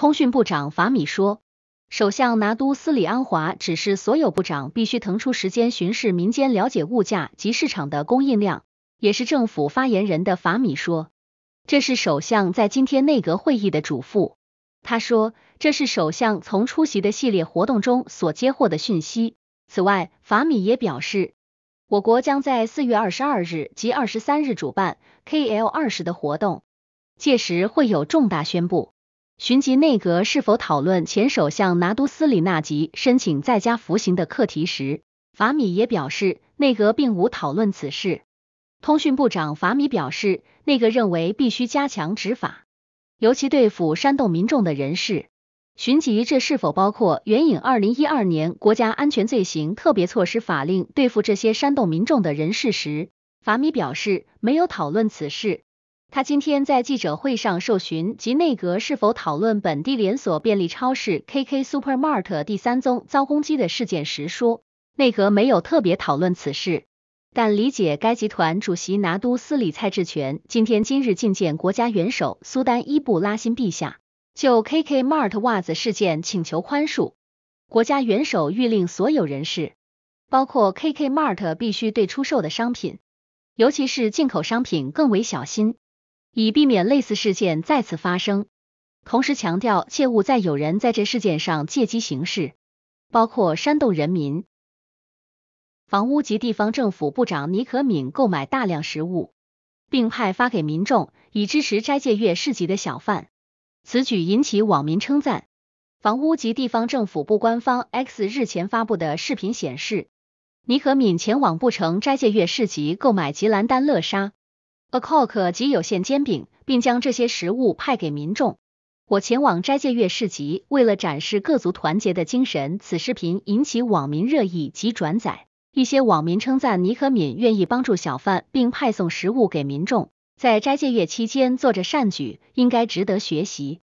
通讯部长法米说，首相拿督斯里安华指示所有部长必须腾出时间巡视民间，了解物价及市场的供应量。也是政府发言人的法米说，这是首相在今天内阁会议的嘱咐。他说，这是首相从出席的系列活动中所接获的讯息。此外，法米也表示，我国将在四月二十二日及二十三日主办 KL 二十的活动，届时会有重大宣布。寻及内阁是否讨论前首相拿都斯里纳吉申请在家服刑的课题时，法米也表示内阁并无讨论此事。通讯部长法米表示，内阁认为必须加强执法，尤其对付煽动民众的人士。寻及这是否包括援引二零一二年国家安全罪行特别措施法令对付这些煽动民众的人士时，法米表示没有讨论此事。他今天在记者会上受询及内阁是否讨论本地连锁便利超市 KK Supermart 第三宗遭攻击的事件时说，内阁没有特别讨论此事，但理解该集团主席拿督斯里蔡志权今天今日觐见国家元首苏丹伊布拉辛陛下，就 KK Mart 袜子事件请求宽恕。国家元首谕令所有人士，包括 KK Mart 必须对出售的商品，尤其是进口商品更为小心。以避免类似事件再次发生，同时强调切勿再有人在这事件上借机行事，包括煽动人民。房屋及地方政府部长尼可敏购买大量食物，并派发给民众，以支持斋戒月市集的小贩。此举引起网民称赞。房屋及地方政府部官方 X 日前发布的视频显示，尼可敏前往布城斋戒月市集购买吉兰丹乐沙。A cock 及有限煎饼，并将这些食物派给民众。我前往斋戒月市集，为了展示各族团结的精神。此视频引起网民热议及转载。一些网民称赞尼可敏愿意帮助小贩，并派送食物给民众，在斋戒月期间做着善举，应该值得学习。